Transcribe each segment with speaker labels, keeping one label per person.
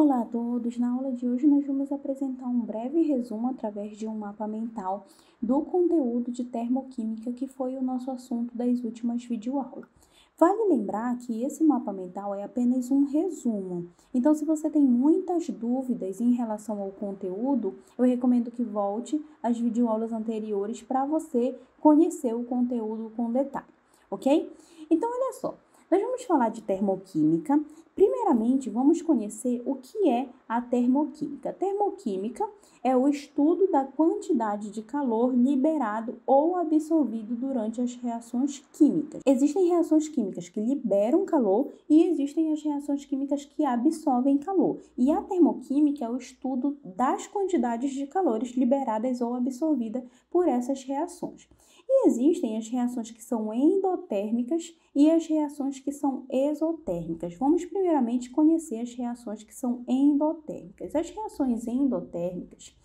Speaker 1: Olá a todos! Na aula de hoje nós vamos apresentar um breve resumo através de um mapa mental do conteúdo de termoquímica que foi o nosso assunto das últimas videoaulas. Vale lembrar que esse mapa mental é apenas um resumo, então se você tem muitas dúvidas em relação ao conteúdo, eu recomendo que volte às videoaulas anteriores para você conhecer o conteúdo com detalhe, ok? Então olha só, nós vamos falar de termoquímica. Primeiramente, vamos conhecer o que é a termoquímica. termoquímica é o estudo da quantidade de calor liberado ou absorvido durante as reações químicas. Existem reações químicas que liberam calor e existem as reações químicas que absorvem calor. E a termoquímica é o estudo das quantidades de calores liberadas ou absorvidas por essas reações. E existem as reações que são endotérmicas e as reações que são exotérmicas. Vamos primeiramente conhecer as reações que são endotérmicas. As reações endotérmicas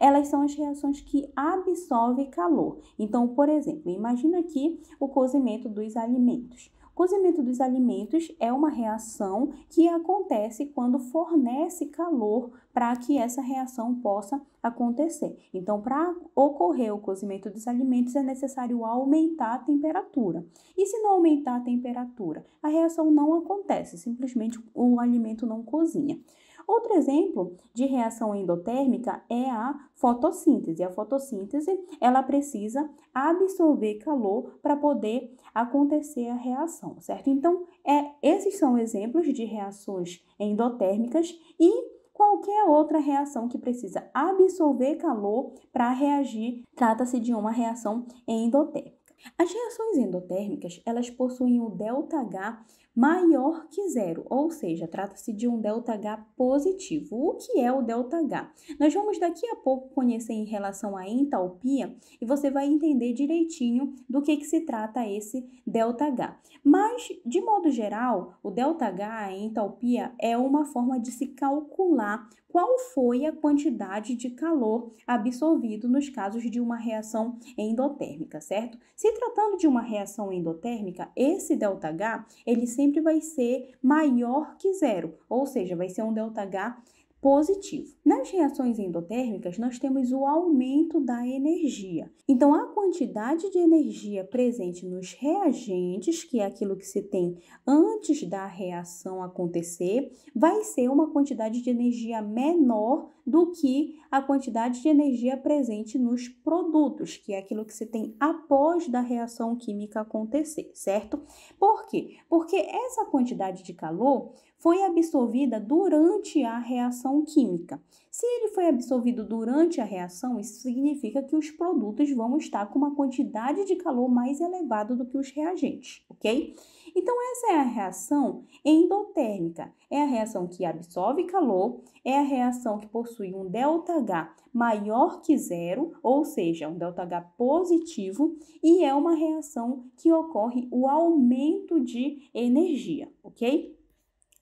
Speaker 1: elas são as reações que absorvem calor. Então, por exemplo, imagina aqui o cozimento dos alimentos. Cozimento dos alimentos é uma reação que acontece quando fornece calor para que essa reação possa acontecer. Então, para ocorrer o cozimento dos alimentos, é necessário aumentar a temperatura. E se não aumentar a temperatura, a reação não acontece, simplesmente o alimento não cozinha. Outro exemplo de reação endotérmica é a fotossíntese. A fotossíntese, ela precisa absorver calor para poder acontecer a reação, certo? Então, é, esses são exemplos de reações endotérmicas e qualquer outra reação que precisa absorver calor para reagir, trata-se de uma reação endotérmica. As reações endotérmicas, elas possuem o ΔH maior que zero, ou seja, trata-se de um ΔH positivo. O que é o ΔH? Nós vamos daqui a pouco conhecer em relação à entalpia e você vai entender direitinho do que, que se trata esse ΔH. Mas, de modo geral, o ΔH, a entalpia, é uma forma de se calcular qual foi a quantidade de calor absorvido nos casos de uma reação endotérmica, certo? Se tratando de uma reação endotérmica, esse ΔH, ele sempre sempre vai ser maior que zero, ou seja, vai ser um ΔH positivo. Nas reações endotérmicas, nós temos o aumento da energia. Então, a quantidade de energia presente nos reagentes, que é aquilo que se tem antes da reação acontecer, vai ser uma quantidade de energia menor do que a quantidade de energia presente nos produtos, que é aquilo que se tem após da reação química acontecer, certo? Por quê? Porque essa quantidade de calor foi absorvida durante a reação química. Se ele foi absorvido durante a reação, isso significa que os produtos vão estar com uma quantidade de calor mais elevada do que os reagentes, ok? Então, essa é a reação endotérmica. É a reação que absorve calor, é a reação que possui um ΔH maior que zero, ou seja, um ΔH positivo, e é uma reação que ocorre o aumento de energia, ok?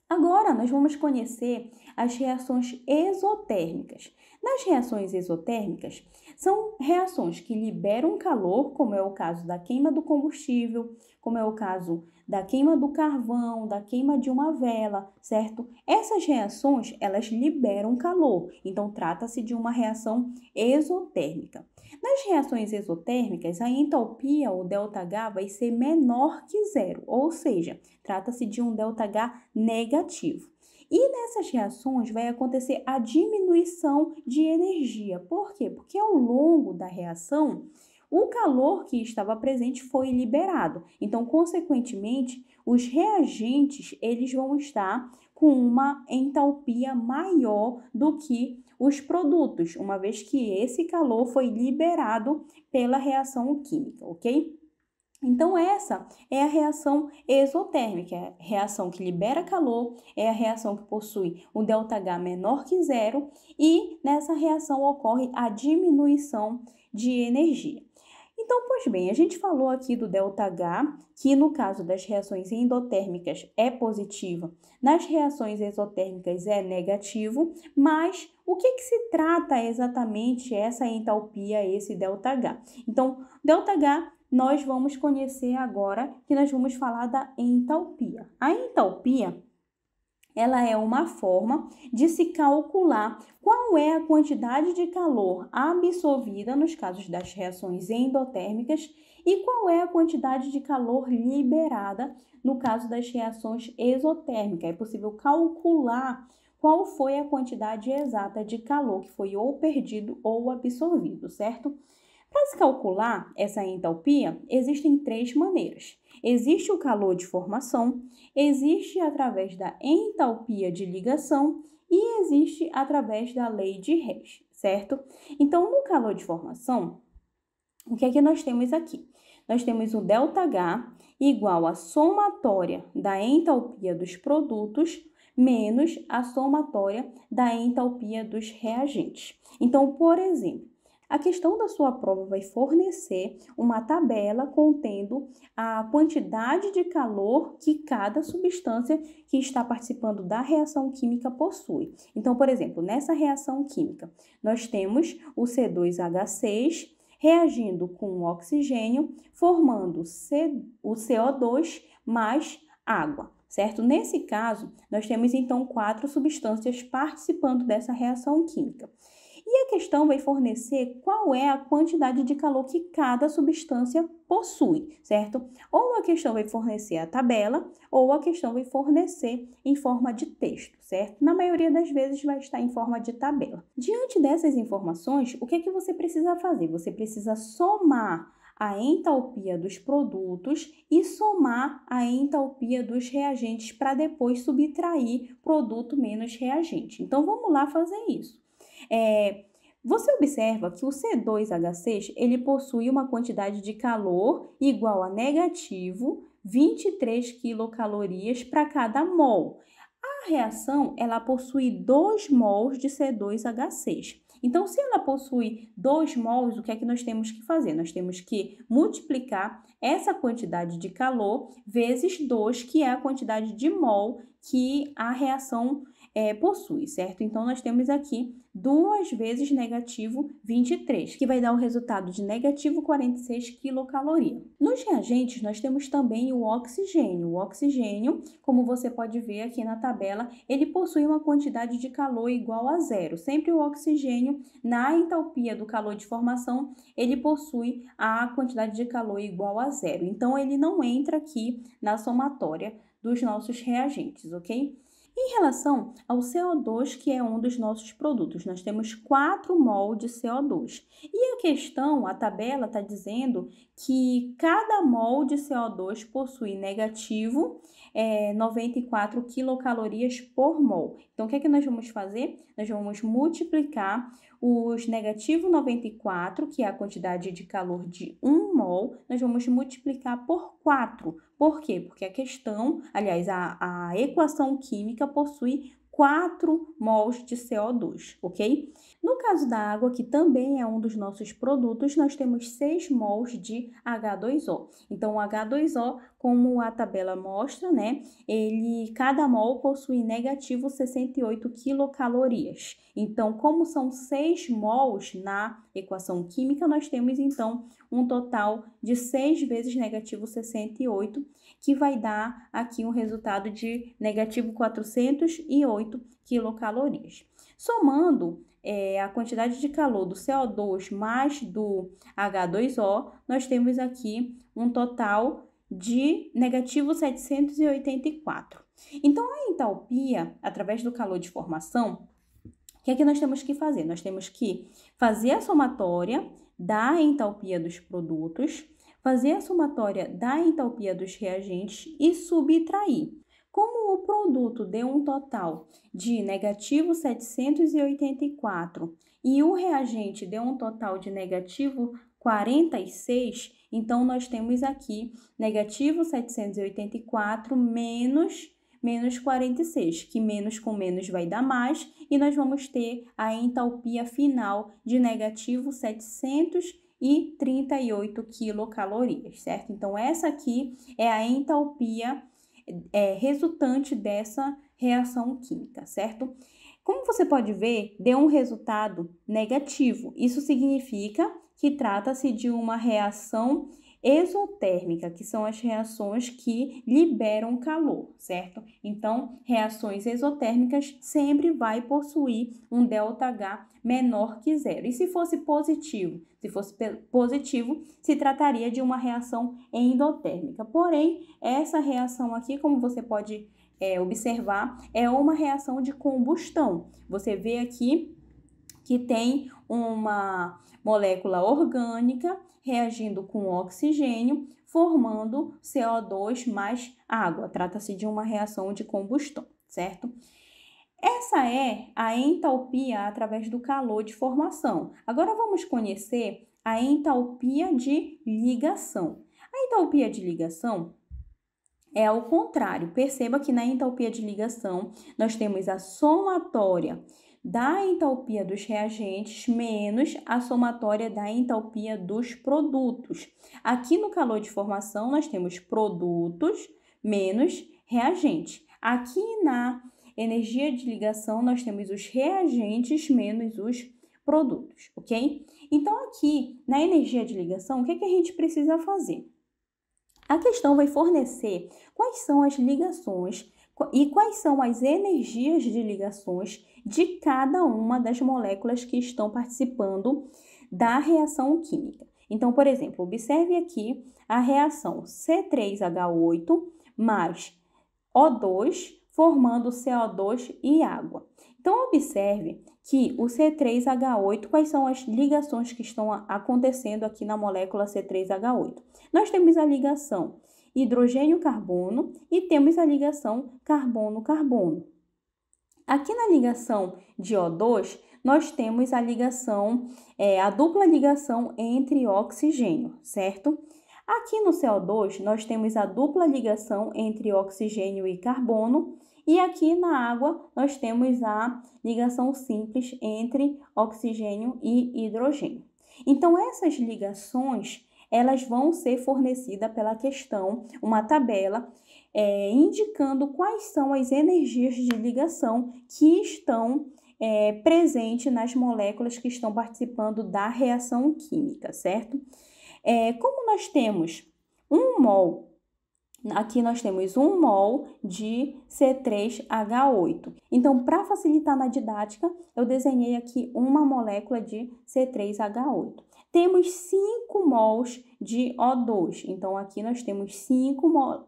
Speaker 1: Agora, nós vamos conhecer as reações exotérmicas. Nas reações exotérmicas, são reações que liberam calor, como é o caso da queima do combustível, como é o caso da queima do carvão, da queima de uma vela, certo? Essas reações, elas liberam calor. Então trata-se de uma reação exotérmica. Nas reações exotérmicas, a entalpia ou ΔH vai ser menor que zero, ou seja, trata-se de um ΔH negativo. E nessas reações vai acontecer a diminuição de energia. Por quê? Porque ao longo da reação, o calor que estava presente foi liberado. Então, consequentemente, os reagentes eles vão estar com uma entalpia maior do que os produtos, uma vez que esse calor foi liberado pela reação química, ok? Então, essa é a reação exotérmica, é a reação que libera calor, é a reação que possui um ΔH menor que zero, e nessa reação ocorre a diminuição de energia. Então, pois bem, a gente falou aqui do ΔH, que no caso das reações endotérmicas é positivo, nas reações exotérmicas é negativo, mas o que, que se trata exatamente essa entalpia, esse ΔH? Então, ΔH nós vamos conhecer agora, que nós vamos falar da entalpia. A entalpia ela é uma forma de se calcular qual é a quantidade de calor absorvida nos casos das reações endotérmicas e qual é a quantidade de calor liberada no caso das reações exotérmicas. É possível calcular qual foi a quantidade exata de calor que foi ou perdido ou absorvido, certo? Para se calcular essa entalpia, existem três maneiras. Existe o calor de formação, existe através da entalpia de ligação e existe através da lei de Hess, certo? Então, no calor de formação, o que é que nós temos aqui? Nós temos o ΔH igual à somatória da entalpia dos produtos menos a somatória da entalpia dos reagentes. Então, por exemplo, a questão da sua prova vai fornecer uma tabela contendo a quantidade de calor que cada substância que está participando da reação química possui. Então, por exemplo, nessa reação química, nós temos o C2H6 reagindo com o oxigênio, formando o CO2 mais água certo? Nesse caso, nós temos então quatro substâncias participando dessa reação química. E a questão vai fornecer qual é a quantidade de calor que cada substância possui, certo? Ou a questão vai fornecer a tabela, ou a questão vai fornecer em forma de texto, certo? Na maioria das vezes vai estar em forma de tabela. Diante dessas informações, o que é que você precisa fazer? Você precisa somar a entalpia dos produtos e somar a entalpia dos reagentes para depois subtrair produto menos reagente. Então vamos lá fazer isso. É, você observa que o C2H6 ele possui uma quantidade de calor igual a negativo 23 kcal para cada mol. A reação ela possui 2 mols de C2H6. Então, se ela possui 2 mols, o que é que nós temos que fazer? Nós temos que multiplicar essa quantidade de calor vezes 2, que é a quantidade de mol que a reação é, possui, certo? Então, nós temos aqui duas vezes negativo 23, que vai dar o um resultado de negativo 46 quilocaloria. Nos reagentes, nós temos também o oxigênio. O oxigênio, como você pode ver aqui na tabela, ele possui uma quantidade de calor igual a zero. Sempre o oxigênio, na entalpia do calor de formação, ele possui a quantidade de calor igual a zero. Então, ele não entra aqui na somatória dos nossos reagentes, ok? Em relação ao CO2, que é um dos nossos produtos, nós temos 4 mol de CO2. E a questão, a tabela está dizendo que cada mol de CO2 possui negativo é, 94 quilocalorias por mol. Então, o que é que nós vamos fazer? Nós vamos multiplicar os negativo 94, que é a quantidade de calor de 1 mol, nós vamos multiplicar por 4. Por quê? Porque a questão, aliás, a, a equação química possui 4 mols de CO2, ok? No caso da água, que também é um dos nossos produtos, nós temos 6 mols de H2O. Então, o H2O, como a tabela mostra, né, ele cada mol possui negativo 68 quilocalorias. Então, como são 6 mols na equação química, nós temos então um total de 6 vezes negativo 68, que vai dar aqui um resultado de negativo 408 quilocalorias. Somando é, a quantidade de calor do CO2 mais do H2O, nós temos aqui um total de negativo 784. Então, a entalpia, através do calor de formação, o que é que nós temos que fazer? Nós temos que fazer a somatória da entalpia dos produtos, fazer a somatória da entalpia dos reagentes e subtrair. Como o produto deu um total de negativo 784 e o reagente deu um total de negativo 46, então nós temos aqui negativo 784 menos menos 46, que menos com menos vai dar mais, e nós vamos ter a entalpia final de negativo 738 quilocalorias, certo? Então, essa aqui é a entalpia é, resultante dessa reação química, certo? Como você pode ver, deu um resultado negativo. Isso significa que trata-se de uma reação exotérmica, que são as reações que liberam calor, certo? Então, reações exotérmicas sempre vai possuir um ΔH menor que zero. E se fosse positivo? Se fosse positivo, se trataria de uma reação endotérmica. Porém, essa reação aqui, como você pode é, observar, é uma reação de combustão. Você vê aqui que tem uma molécula orgânica reagindo com oxigênio, formando CO2 mais água. Trata-se de uma reação de combustão, certo? Essa é a entalpia através do calor de formação. Agora vamos conhecer a entalpia de ligação. A entalpia de ligação é ao contrário. Perceba que na entalpia de ligação nós temos a somatória da entalpia dos reagentes menos a somatória da entalpia dos produtos. Aqui no calor de formação, nós temos produtos menos reagente. Aqui na energia de ligação, nós temos os reagentes menos os produtos, ok? Então, aqui na energia de ligação, o que, é que a gente precisa fazer? A questão vai fornecer quais são as ligações e quais são as energias de ligações de cada uma das moléculas que estão participando da reação química. Então, por exemplo, observe aqui a reação C3H8 mais O2 formando CO2 e água. Então, observe que o C3H8, quais são as ligações que estão acontecendo aqui na molécula C3H8? Nós temos a ligação hidrogênio-carbono e temos a ligação carbono-carbono. Aqui na ligação de O2, nós temos a ligação, é, a dupla ligação entre oxigênio, certo? Aqui no CO2, nós temos a dupla ligação entre oxigênio e carbono, e aqui na água, nós temos a ligação simples entre oxigênio e hidrogênio. Então, essas ligações elas vão ser fornecida pela questão, uma tabela é, indicando quais são as energias de ligação que estão é, presentes nas moléculas que estão participando da reação química, certo? É, como nós temos um mol Aqui nós temos um mol de C3H8. Então, para facilitar na didática, eu desenhei aqui uma molécula de C3H8 temos 5 mols de O2. Então, aqui nós temos 5 mo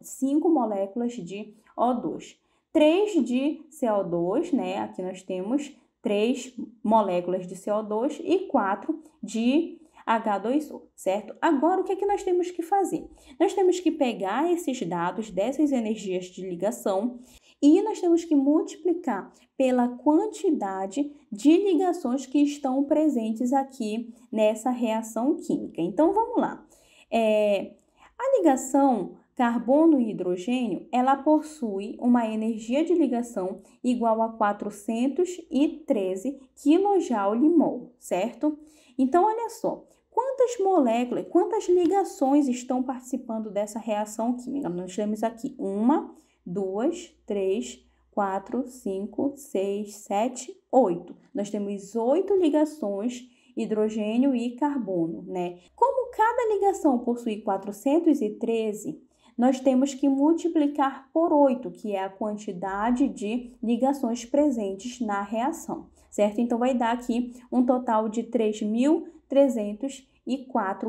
Speaker 1: moléculas de O2. 3 de CO2, né? Aqui nós temos 3 moléculas de CO2 e 4 de H2O, certo? Agora, o que é que nós temos que fazer? Nós temos que pegar esses dados dessas energias de ligação e nós temos que multiplicar pela quantidade de ligações que estão presentes aqui nessa reação química. Então vamos lá. É, a ligação carbono e hidrogênio, ela possui uma energia de ligação igual a 413 kJ mol, certo? Então olha só, quantas moléculas, quantas ligações estão participando dessa reação química? Nós temos aqui uma, duas, três, quatro, cinco, seis, sete, oito. Nós temos oito ligações hidrogênio e carbono, né? Como cada ligação possui 413, nós temos que multiplicar por 8, que é a quantidade de ligações presentes na reação, certo? Então vai dar aqui um total de 3.304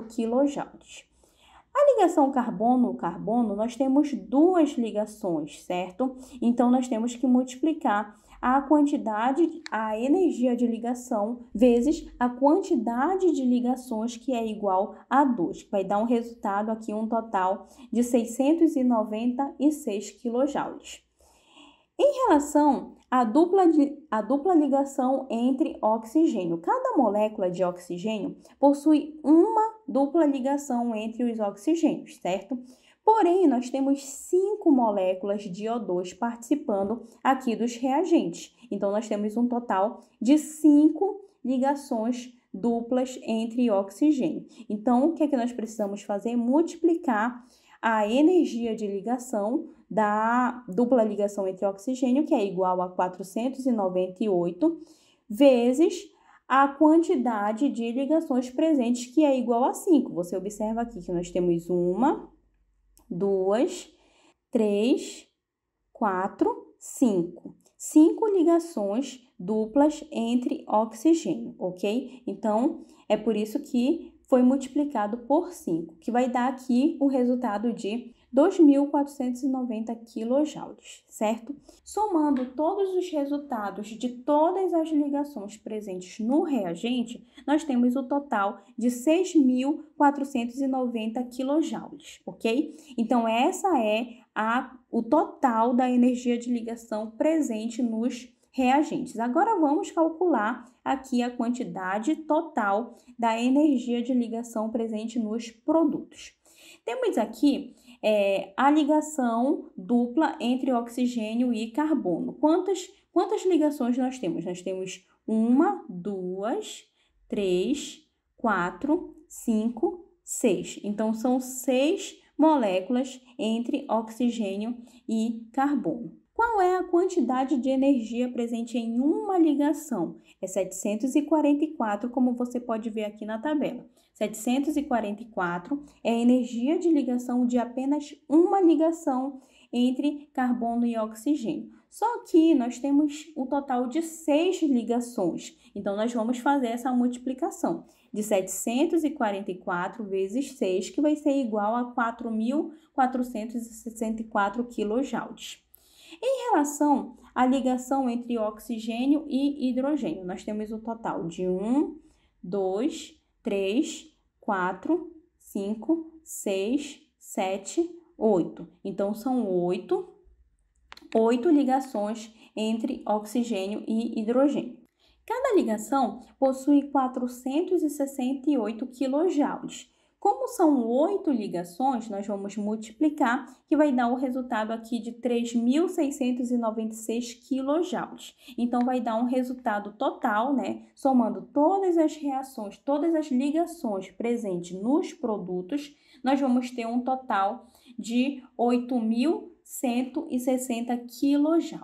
Speaker 1: kJ. A ligação carbono-carbono, nós temos duas ligações, certo? Então, nós temos que multiplicar a quantidade, a energia de ligação, vezes a quantidade de ligações, que é igual a 2, que vai dar um resultado aqui, um total de 696 kJ. Em relação à dupla, à dupla ligação entre oxigênio, cada molécula de oxigênio possui uma dupla ligação entre os oxigênios, certo? Porém, nós temos cinco moléculas de O2 participando aqui dos reagentes. Então, nós temos um total de cinco ligações duplas entre oxigênio. Então, o que é que nós precisamos fazer? Multiplicar a energia de ligação da dupla ligação entre oxigênio, que é igual a 498, vezes a quantidade de ligações presentes, que é igual a 5. Você observa aqui que nós temos uma, duas, três, quatro, cinco. Cinco ligações duplas entre oxigênio, ok? Então, é por isso que foi multiplicado por 5, que vai dar aqui o resultado de 2.490 kJ, certo? Somando todos os resultados de todas as ligações presentes no reagente, nós temos o total de 6.490 kJ, ok? Então, essa é a, o total da energia de ligação presente nos reagentes. Agora vamos calcular aqui a quantidade total da energia de ligação presente nos produtos. Temos aqui é, a ligação dupla entre oxigênio e carbono. Quantas, quantas ligações nós temos? Nós temos uma, duas, três, quatro, cinco, seis. Então, são seis moléculas entre oxigênio e carbono. Qual é a quantidade de energia presente em uma ligação? É 744, como você pode ver aqui na tabela. 744 é a energia de ligação de apenas uma ligação entre carbono e oxigênio. Só que nós temos um total de seis ligações, então nós vamos fazer essa multiplicação de 744 vezes 6, que vai ser igual a 4.464 kJ. Em relação à ligação entre oxigênio e hidrogênio, nós temos o total de 1, 2, 3, 4, 5, 6, 7, 8. Então, são 8, 8 ligações entre oxigênio e hidrogênio. Cada ligação possui 468 kJ como são oito ligações, nós vamos multiplicar, que vai dar o resultado aqui de 3.696 kJ. Então, vai dar um resultado total, né? Somando todas as reações, todas as ligações presentes nos produtos, nós vamos ter um total de 8.000 160 kJ.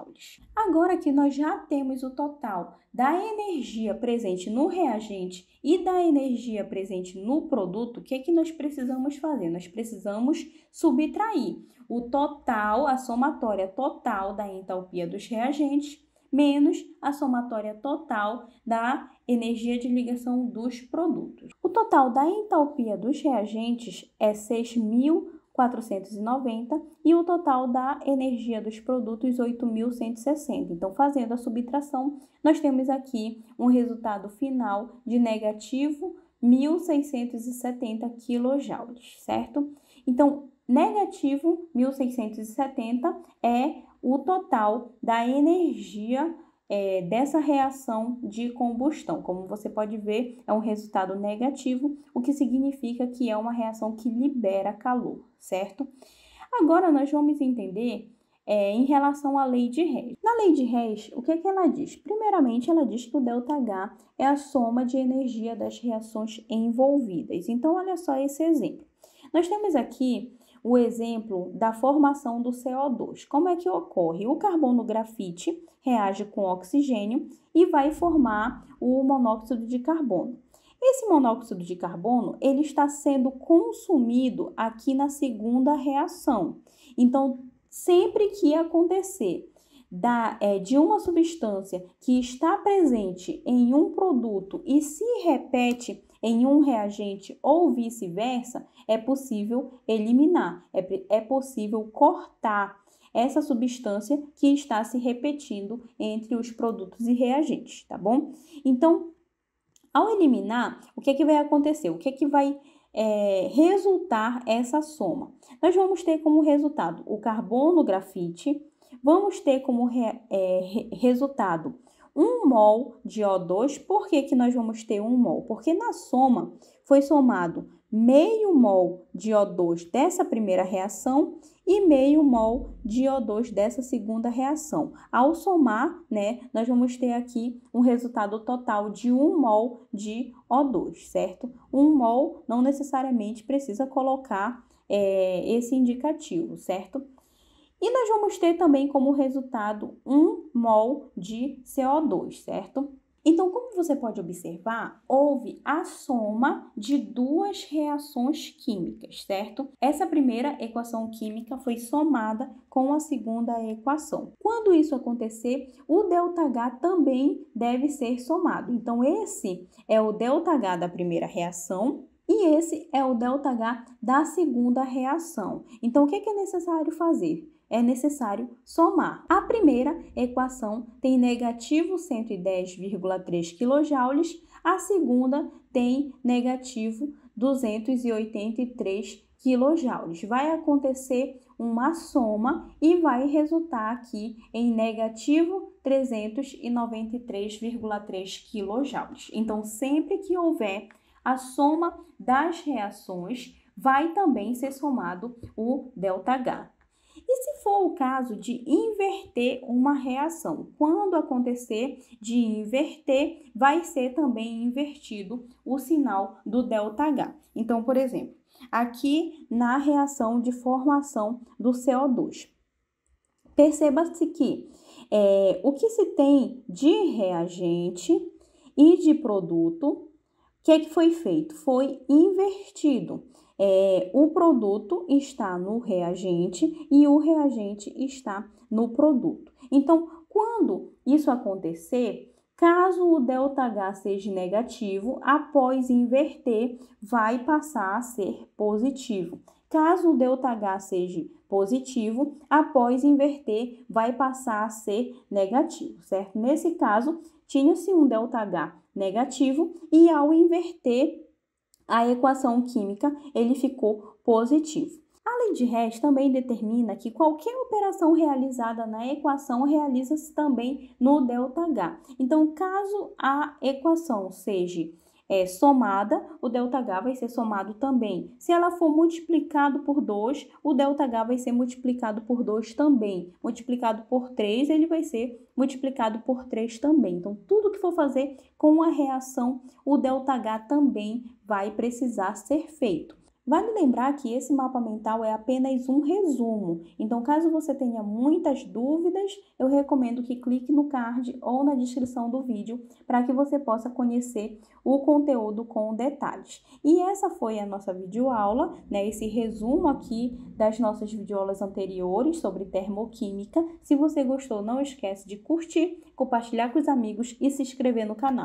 Speaker 1: Agora que nós já temos o total da energia presente no reagente e da energia presente no produto, o que, é que nós precisamos fazer? Nós precisamos subtrair o total, a somatória total da entalpia dos reagentes, menos a somatória total da energia de ligação dos produtos. O total da entalpia dos reagentes é 6.000 490 e o total da energia dos produtos 8.160. Então, fazendo a subtração, nós temos aqui um resultado final de negativo 1.670 kJ, certo? Então, negativo 1.670 é o total da energia é, dessa reação de combustão. Como você pode ver, é um resultado negativo, o que significa que é uma reação que libera calor, certo? Agora nós vamos entender é, em relação à lei de Hess. Na lei de Hess, o que, é que ela diz? Primeiramente, ela diz que o ΔH é a soma de energia das reações envolvidas. Então, olha só esse exemplo. Nós temos aqui o exemplo da formação do CO2. Como é que ocorre? O carbono grafite reage com oxigênio e vai formar o monóxido de carbono. Esse monóxido de carbono, ele está sendo consumido aqui na segunda reação. Então, sempre que acontecer da, é, de uma substância que está presente em um produto e se repete em um reagente ou vice-versa, é possível eliminar, é, é possível cortar essa substância que está se repetindo entre os produtos e reagentes, tá bom? Então, ao eliminar, o que é que vai acontecer? O que é que vai é, resultar essa soma? Nós vamos ter como resultado o carbono grafite, vamos ter como re, é, resultado um mol de O2. Por que, que nós vamos ter um mol? Porque na soma, foi somado meio mol de O2 dessa primeira reação e meio mol de O2 dessa segunda reação. Ao somar, né, nós vamos ter aqui um resultado total de 1 mol de O2, certo? 1 mol não necessariamente precisa colocar é, esse indicativo, certo? E nós vamos ter também como resultado 1 mol de CO2, certo? Então, como você pode observar, houve a soma de duas reações químicas, certo? Essa primeira equação química foi somada com a segunda equação. Quando isso acontecer, o ΔH também deve ser somado. Então, esse é o ΔH da primeira reação e esse é o ΔH da segunda reação. Então, o que é, é necessário fazer? é necessário somar. A primeira equação tem negativo 110,3 kJ, a segunda tem negativo 283 kJ. Vai acontecer uma soma e vai resultar aqui em negativo 393,3 kJ. Então, sempre que houver a soma das reações, vai também ser somado o ΔH. E se for o caso de inverter uma reação, quando acontecer de inverter, vai ser também invertido o sinal do ΔH. Então, por exemplo, aqui na reação de formação do CO2. Perceba-se que é, o que se tem de reagente e de produto, o que, é que foi feito? Foi invertido é, o produto está no reagente e o reagente está no produto. Então, quando isso acontecer, caso o ΔH seja negativo, após inverter, vai passar a ser positivo. Caso o ΔH seja positivo, após inverter, vai passar a ser negativo, certo? Nesse caso, tinha-se um ΔH negativo e ao inverter, a equação química, ele ficou positivo. A lei de Hess também determina que qualquer operação realizada na equação realiza-se também no ΔH. Então, caso a equação seja é, somada, o ΔH vai ser somado também. Se ela for multiplicado por 2, o ΔH vai ser multiplicado por 2 também. Multiplicado por 3, ele vai ser multiplicado por 3 também. Então, tudo que for fazer com a reação, o ΔH também vai precisar ser feito. Vale lembrar que esse mapa mental é apenas um resumo, então, caso você tenha muitas dúvidas, eu recomendo que clique no card ou na descrição do vídeo para que você possa conhecer o conteúdo com detalhes. E essa foi a nossa videoaula, né, esse resumo aqui das nossas videoaulas anteriores sobre termoquímica. Se você gostou, não esquece de curtir, compartilhar com os amigos e se inscrever no canal.